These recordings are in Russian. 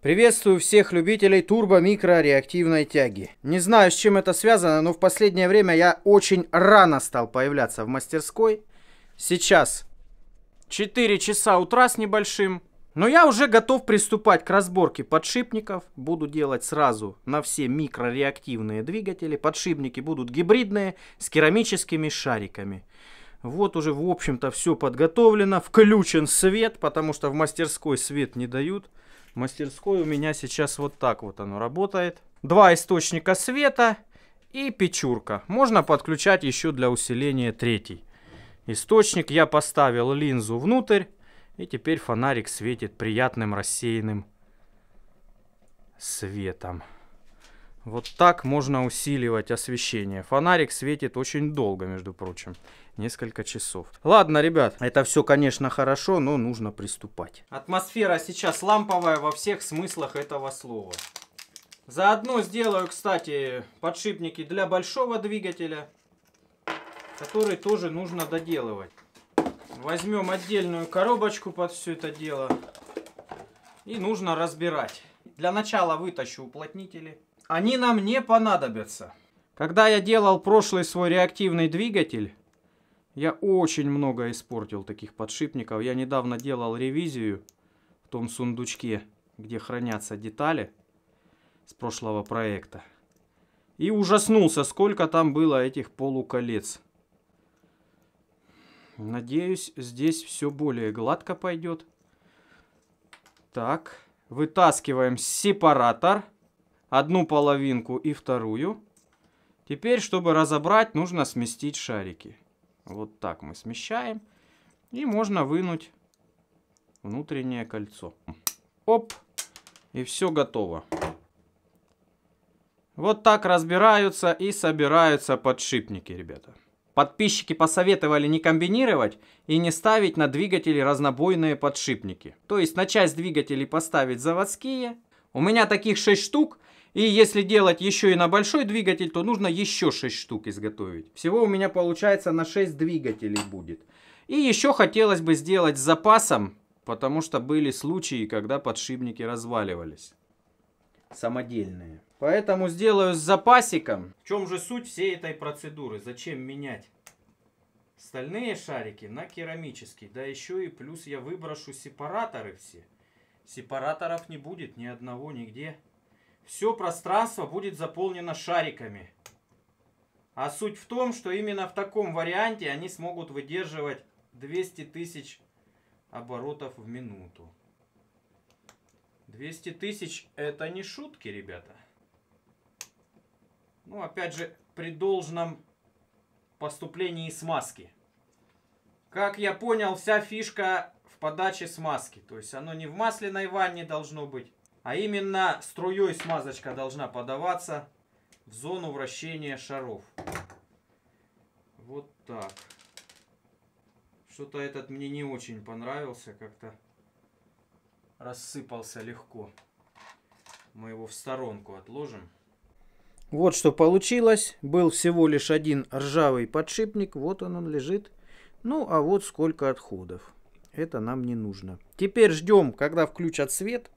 Приветствую всех любителей турбо-микро-реактивной тяги. Не знаю, с чем это связано, но в последнее время я очень рано стал появляться в мастерской. Сейчас 4 часа утра с небольшим. Но я уже готов приступать к разборке подшипников. Буду делать сразу на все микрореактивные двигатели. Подшипники будут гибридные с керамическими шариками. Вот уже, в общем-то, все подготовлено. Включен свет, потому что в мастерской свет не дают мастерской у меня сейчас вот так вот оно работает. Два источника света и печурка. Можно подключать еще для усиления третий. Источник я поставил линзу внутрь. И теперь фонарик светит приятным рассеянным светом. Вот так можно усиливать освещение. Фонарик светит очень долго, между прочим. Несколько часов. Ладно, ребят, это все, конечно, хорошо, но нужно приступать. Атмосфера сейчас ламповая во всех смыслах этого слова. Заодно сделаю, кстати, подшипники для большого двигателя, который тоже нужно доделывать. Возьмем отдельную коробочку под все это дело. И нужно разбирать. Для начала вытащу уплотнители. Они нам не понадобятся. Когда я делал прошлый свой реактивный двигатель, я очень много испортил таких подшипников. Я недавно делал ревизию в том сундучке, где хранятся детали с прошлого проекта. И ужаснулся, сколько там было этих полуколец. Надеюсь, здесь все более гладко пойдет. Так, вытаскиваем сепаратор одну половинку и вторую. Теперь, чтобы разобрать, нужно сместить шарики. Вот так мы смещаем. И можно вынуть внутреннее кольцо. Оп! И все готово. Вот так разбираются и собираются подшипники, ребята. Подписчики посоветовали не комбинировать и не ставить на двигатели разнобойные подшипники. То есть на часть двигателей поставить заводские. У меня таких 6 штук, и если делать еще и на большой двигатель, то нужно еще 6 штук изготовить. Всего у меня получается на 6 двигателей будет. И еще хотелось бы сделать с запасом, потому что были случаи, когда подшипники разваливались. Самодельные. Поэтому сделаю с запасиком. В чем же суть всей этой процедуры? Зачем менять? Стальные шарики на керамические? Да еще и плюс я выброшу сепараторы все. Сепараторов не будет ни одного нигде все пространство будет заполнено шариками. А суть в том, что именно в таком варианте они смогут выдерживать 200 тысяч оборотов в минуту. 200 тысяч это не шутки, ребята. Ну, опять же, при должном поступлении смазки. Как я понял, вся фишка в подаче смазки. То есть оно не в масляной ванне должно быть, а именно струей смазочка должна подаваться в зону вращения шаров. Вот так. Что-то этот мне не очень понравился. Как-то рассыпался легко. Мы его в сторонку отложим. Вот что получилось. Был всего лишь один ржавый подшипник. Вот он, он лежит. Ну, а вот сколько отходов. Это нам не нужно. Теперь ждем, когда включат свет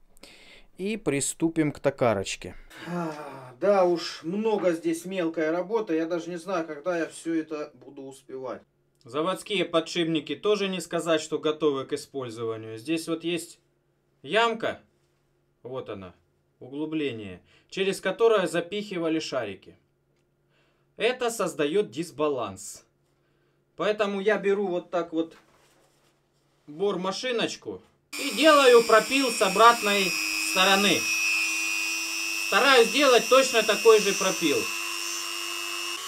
и приступим к токарочке. А, да уж, много здесь мелкая работа, я даже не знаю, когда я все это буду успевать. Заводские подшипники тоже не сказать, что готовы к использованию. Здесь вот есть ямка, вот она, углубление, через которое запихивали шарики. Это создает дисбаланс. Поэтому я беру вот так вот бор-машиночку и делаю пропил с обратной стороны. Стараюсь делать точно такой же пропил.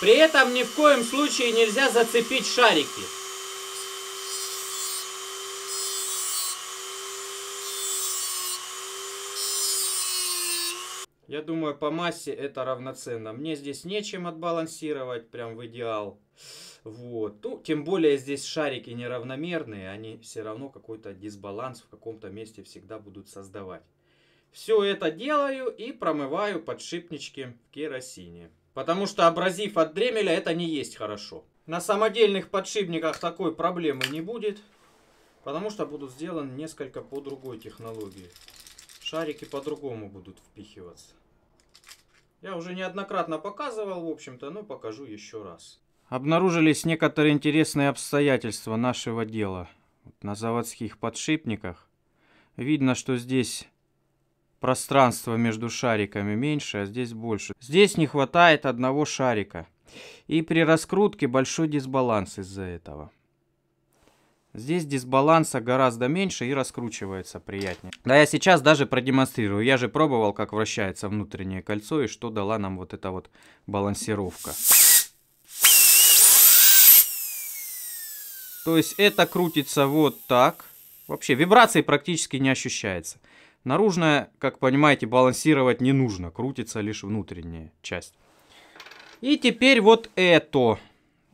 При этом ни в коем случае нельзя зацепить шарики. Я думаю, по массе это равноценно. Мне здесь нечем отбалансировать, прям в идеал. Вот. Ну, тем более здесь шарики неравномерные, они все равно какой-то дисбаланс в каком-то месте всегда будут создавать. Все это делаю и промываю подшипнички в керосине. Потому что абразив от дремеля это не есть хорошо. На самодельных подшипниках такой проблемы не будет. Потому что будут сделаны несколько по другой технологии. Шарики по-другому будут впихиваться. Я уже неоднократно показывал, в общем-то, но покажу еще раз. Обнаружились некоторые интересные обстоятельства нашего дела. На заводских подшипниках видно, что здесь пространство между шариками меньше, а здесь больше. Здесь не хватает одного шарика. И при раскрутке большой дисбаланс из-за этого. Здесь дисбаланса гораздо меньше и раскручивается приятнее. Да, я сейчас даже продемонстрирую. Я же пробовал, как вращается внутреннее кольцо и что дала нам вот эта вот балансировка. То есть это крутится вот так. Вообще вибрации практически не ощущается. Наружная, как понимаете, балансировать не нужно, крутится лишь внутренняя часть. И теперь вот это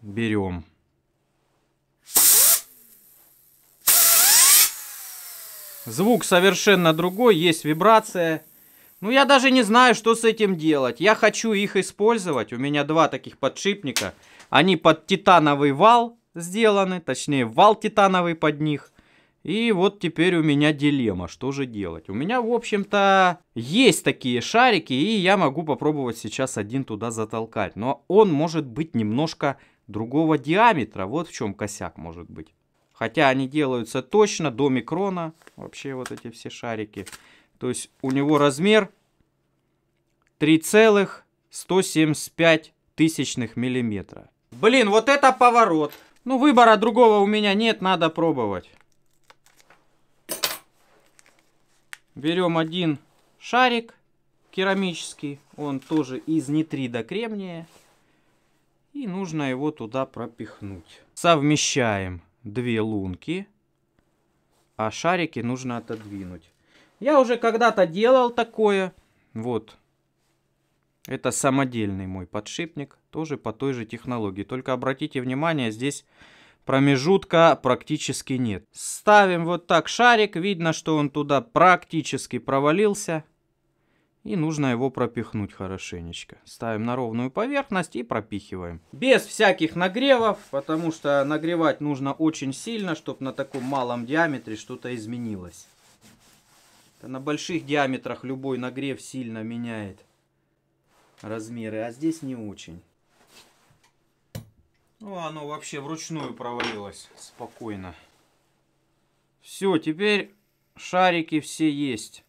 берем. Звук совершенно другой, есть вибрация. Ну, я даже не знаю, что с этим делать. Я хочу их использовать. У меня два таких подшипника. Они под титановый вал сделаны, точнее, вал титановый под них – и вот теперь у меня дилемма, что же делать. У меня, в общем-то, есть такие шарики, и я могу попробовать сейчас один туда затолкать. Но он может быть немножко другого диаметра, вот в чем косяк может быть. Хотя они делаются точно до микрона, вообще вот эти все шарики. То есть у него размер 3,175 тысячных миллиметра. Блин, вот это поворот. Ну, выбора другого у меня нет, надо пробовать. Берем один шарик керамический, он тоже из нитрида кремния. И нужно его туда пропихнуть. Совмещаем две лунки, а шарики нужно отодвинуть. Я уже когда-то делал такое. Вот. Это самодельный мой подшипник, тоже по той же технологии. Только обратите внимание, здесь промежутка практически нет. Ставим вот так шарик, видно, что он туда практически провалился. И нужно его пропихнуть хорошенечко. Ставим на ровную поверхность и пропихиваем. Без всяких нагревов, потому что нагревать нужно очень сильно, чтобы на таком малом диаметре что-то изменилось. На больших диаметрах любой нагрев сильно меняет размеры, а здесь не очень. Ну, оно вообще вручную провалилось. Спокойно. Все, теперь шарики все есть.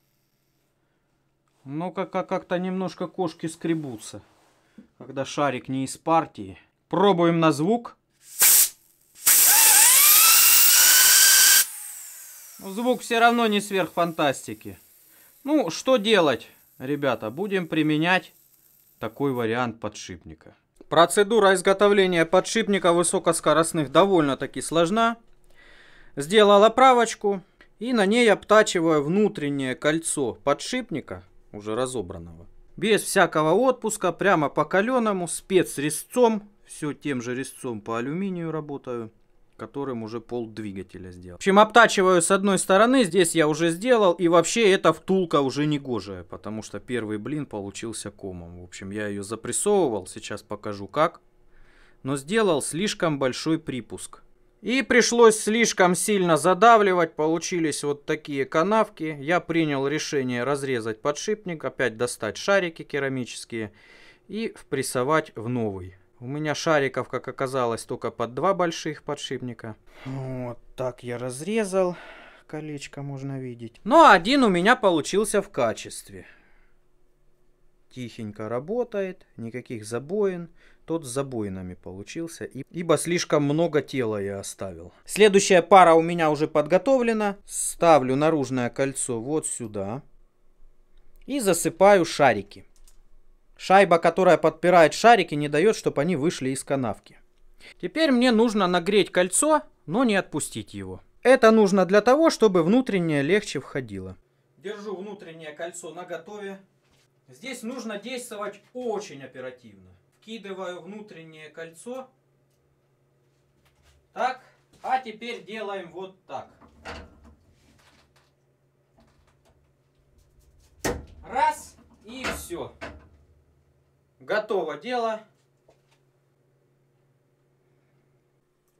Но как-то как немножко кошки скребутся, когда шарик не из партии. Пробуем на звук. Ну, звук все равно не сверх фантастики. Ну, что делать, ребята? Будем применять такой вариант подшипника. Процедура изготовления подшипника высокоскоростных довольно-таки сложна. Сделала оправочку и на ней обтачиваю внутреннее кольцо подшипника, уже разобранного. Без всякого отпуска, прямо по каленому, спецрезцом, все тем же резцом по алюминию работаю которым уже пол двигателя сделал. В общем, обтачиваю с одной стороны, здесь я уже сделал, и вообще эта втулка уже не гожая, потому что первый блин получился комом. В общем, я ее запрессовывал, сейчас покажу как, но сделал слишком большой припуск. И пришлось слишком сильно задавливать, получились вот такие канавки. Я принял решение разрезать подшипник, опять достать шарики керамические и впрессовать в новый. У меня шариков, как оказалось, только под два больших подшипника. Вот так я разрезал. Колечко можно видеть. Но один у меня получился в качестве. Тихенько работает, никаких забоин. Тот с забоинами получился, ибо слишком много тела я оставил. Следующая пара у меня уже подготовлена. Ставлю наружное кольцо вот сюда. И засыпаю шарики. Шайба, которая подпирает шарики, не дает, чтобы они вышли из канавки. Теперь мне нужно нагреть кольцо, но не отпустить его. Это нужно для того, чтобы внутреннее легче входило. Держу внутреннее кольцо на готове. Здесь нужно действовать очень оперативно. Вкидываю внутреннее кольцо. Так, а теперь делаем вот так. Раз и все. Готово дело.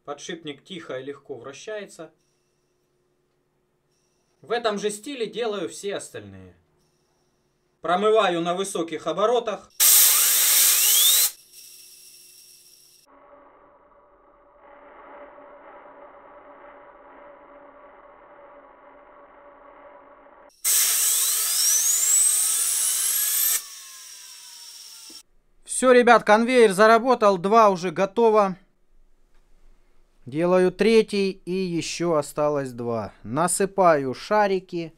Подшипник тихо и легко вращается. В этом же стиле делаю все остальные. Промываю на высоких оборотах. Все, ребят, конвейер заработал. Два уже готово. Делаю третий и еще осталось два. Насыпаю шарики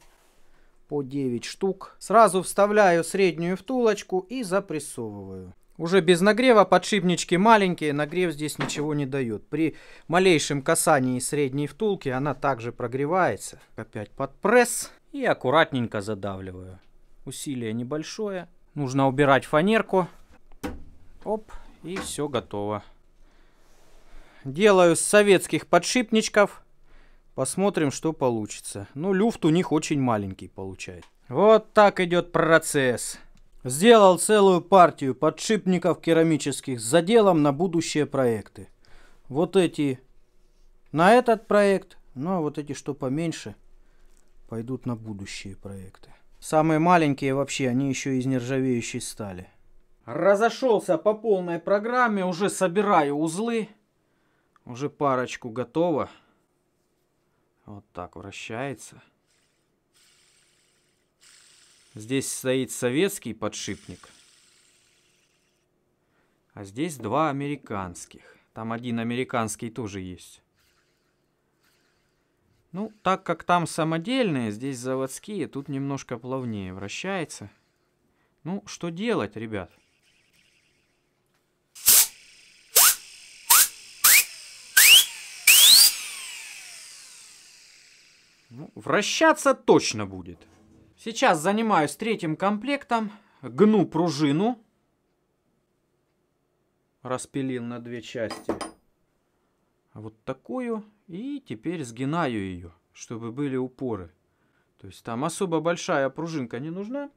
по 9 штук. Сразу вставляю среднюю втулочку и запрессовываю. Уже без нагрева подшипнички маленькие, нагрев здесь ничего не дает. При малейшем касании средней втулки она также прогревается. Опять под пресс и аккуратненько задавливаю. Усилие небольшое. Нужно убирать фанерку. Оп, и все готово. Делаю с советских подшипничков. Посмотрим, что получится. Ну, люфт у них очень маленький получает. Вот так идет процесс. Сделал целую партию подшипников керамических с заделом на будущие проекты. Вот эти на этот проект, ну а вот эти, что поменьше, пойдут на будущие проекты. Самые маленькие вообще, они еще из нержавеющей стали. Разошелся по полной программе, уже собираю узлы. Уже парочку готово. Вот так вращается. Здесь стоит советский подшипник. А здесь два американских. Там один американский тоже есть. Ну, так как там самодельные, здесь заводские, тут немножко плавнее вращается. Ну, что делать, ребят? Ну, вращаться точно будет. Сейчас занимаюсь третьим комплектом. Гну пружину. Распилил на две части. Вот такую. И теперь сгинаю ее, чтобы были упоры. То есть там особо большая пружинка не нужна.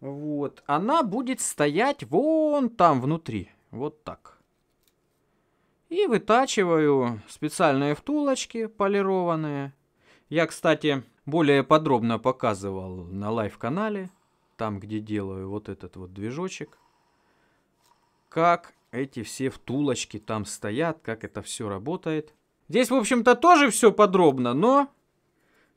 Вот. Она будет стоять вон там внутри. Вот так и вытачиваю специальные втулочки полированные. Я, кстати, более подробно показывал на лайв-канале, там, где делаю вот этот вот движочек, как эти все втулочки там стоят, как это все работает. Здесь, в общем-то, тоже все подробно, но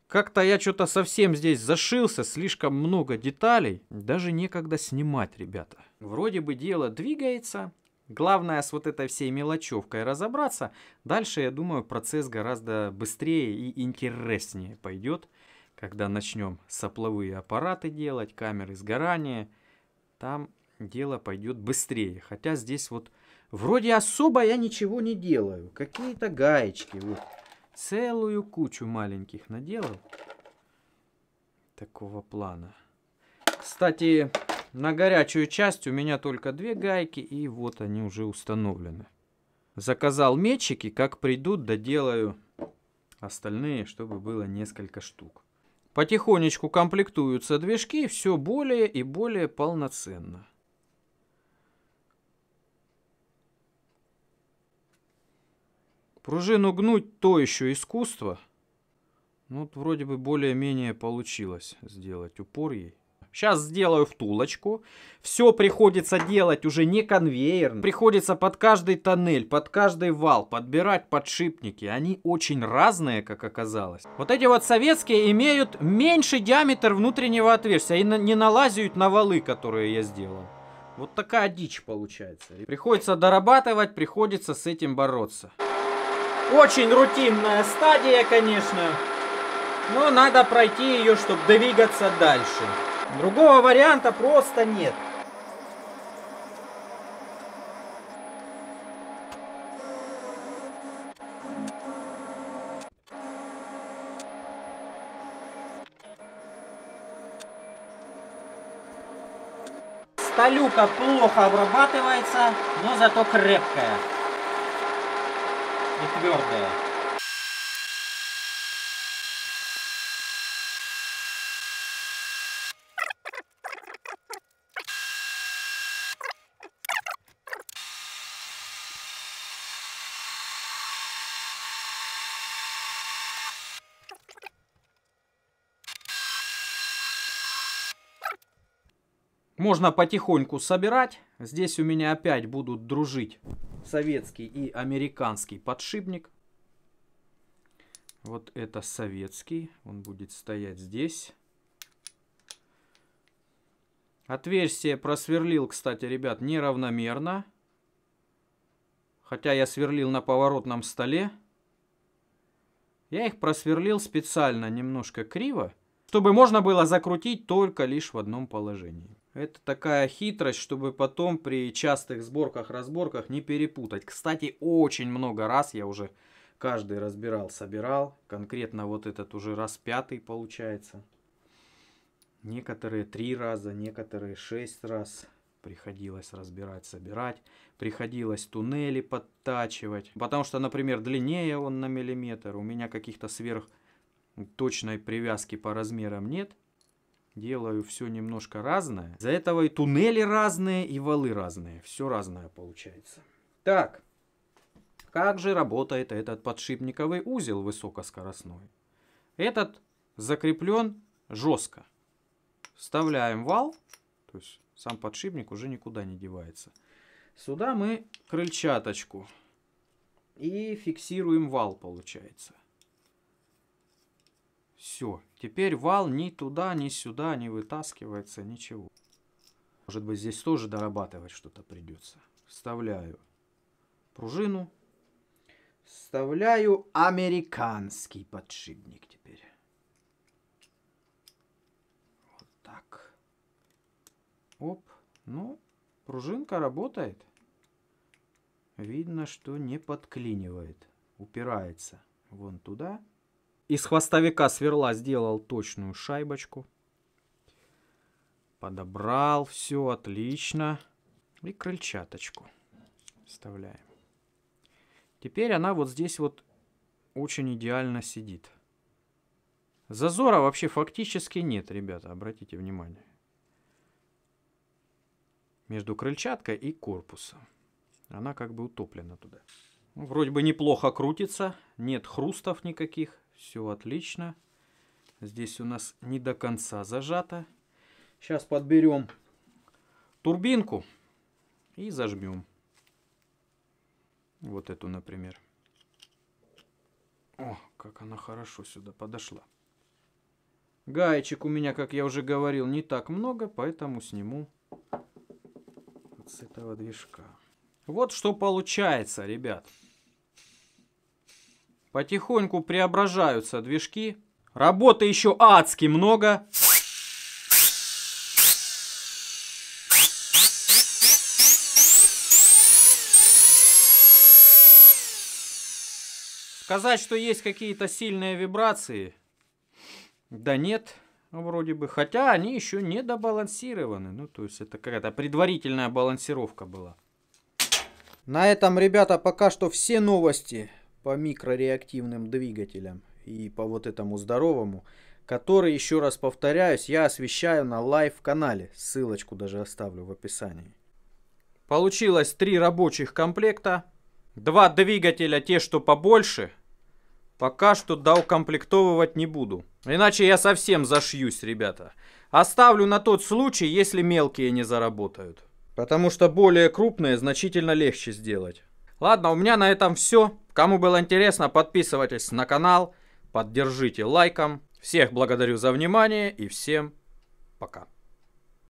как-то я что-то совсем здесь зашился, слишком много деталей. Даже некогда снимать, ребята. Вроде бы дело двигается, Главное с вот этой всей мелочевкой разобраться. Дальше, я думаю, процесс гораздо быстрее и интереснее пойдет, когда начнем сопловые аппараты делать, камеры сгорания. Там дело пойдет быстрее. Хотя здесь вот вроде особо я ничего не делаю. Какие-то гаечки. Вот. Целую кучу маленьких наделал такого плана. Кстати, на горячую часть у меня только две гайки, и вот они уже установлены. Заказал метчики, как придут, доделаю остальные, чтобы было несколько штук. Потихонечку комплектуются движки все более и более полноценно. Пружину гнуть то еще искусство. Ну, вот вроде бы более-менее получилось сделать упор ей. Сейчас сделаю втулочку. Все приходится делать уже не конвейерно. Приходится под каждый тоннель, под каждый вал подбирать подшипники. Они очень разные, как оказалось. Вот эти вот советские имеют меньший диаметр внутреннего отверстия и не налазят на валы, которые я сделал. Вот такая дичь получается. И приходится дорабатывать, приходится с этим бороться. Очень рутинная стадия, конечно. Но надо пройти ее, чтобы двигаться дальше. Другого варианта просто нет. Столюка плохо обрабатывается, но зато крепкая и твердая. Можно потихоньку собирать. Здесь у меня опять будут дружить советский и американский подшипник. Вот это советский. Он будет стоять здесь. Отверстие просверлил, кстати, ребят, неравномерно. Хотя я сверлил на поворотном столе. Я их просверлил специально немножко криво, чтобы можно было закрутить только лишь в одном положении. Это такая хитрость, чтобы потом при частых сборках-разборках не перепутать. Кстати, очень много раз я уже каждый разбирал, собирал. Конкретно вот этот уже раз пятый получается. Некоторые три раза, некоторые шесть раз. Приходилось разбирать, собирать. Приходилось туннели подтачивать. Потому что, например, длиннее он на миллиметр. У меня каких-то сверх точной привязки по размерам нет делаю все немножко разное. Из-за этого и туннели разные, и валы разные. Все разное получается. Так, как же работает этот подшипниковый узел высокоскоростной? Этот закреплен жестко. Вставляем вал, то есть сам подшипник уже никуда не девается. Сюда мы крыльчаточку и фиксируем вал, получается. Все, Теперь вал ни туда, ни сюда не вытаскивается, ничего. Может быть, здесь тоже дорабатывать что-то придется. Вставляю пружину. Вставляю американский подшипник теперь. Вот так. Оп. Ну, пружинка работает. Видно, что не подклинивает. Упирается вон туда. Из хвостовика сверла сделал точную шайбочку. Подобрал, все отлично. И крыльчаточку вставляем. Теперь она вот здесь вот очень идеально сидит. Зазора вообще фактически нет, ребята, обратите внимание. Между крыльчаткой и корпусом. Она как бы утоплена туда. Ну, вроде бы неплохо крутится, нет хрустов никаких. Все отлично. Здесь у нас не до конца зажато. Сейчас подберем турбинку и зажмем. Вот эту, например. О, как она хорошо сюда подошла. Гаечек у меня, как я уже говорил, не так много, поэтому сниму вот с этого движка. Вот что получается, ребят. Потихоньку преображаются движки. Работы еще адски много. Сказать, что есть какие-то сильные вибрации, да нет, вроде бы. Хотя они еще не добалансированы. Ну, то есть это какая-то предварительная балансировка была. На этом, ребята, пока что все новости по микрореактивным двигателям и по вот этому здоровому, который, еще раз повторяюсь, я освещаю на лайв-канале. Ссылочку даже оставлю в описании. Получилось три рабочих комплекта. Два двигателя, те, что побольше. Пока что доукомплектовывать не буду. Иначе я совсем зашьюсь, ребята. Оставлю на тот случай, если мелкие не заработают. Потому что более крупные значительно легче сделать. Ладно, у меня на этом все. Кому было интересно, подписывайтесь на канал, поддержите лайком. Всех благодарю за внимание и всем пока.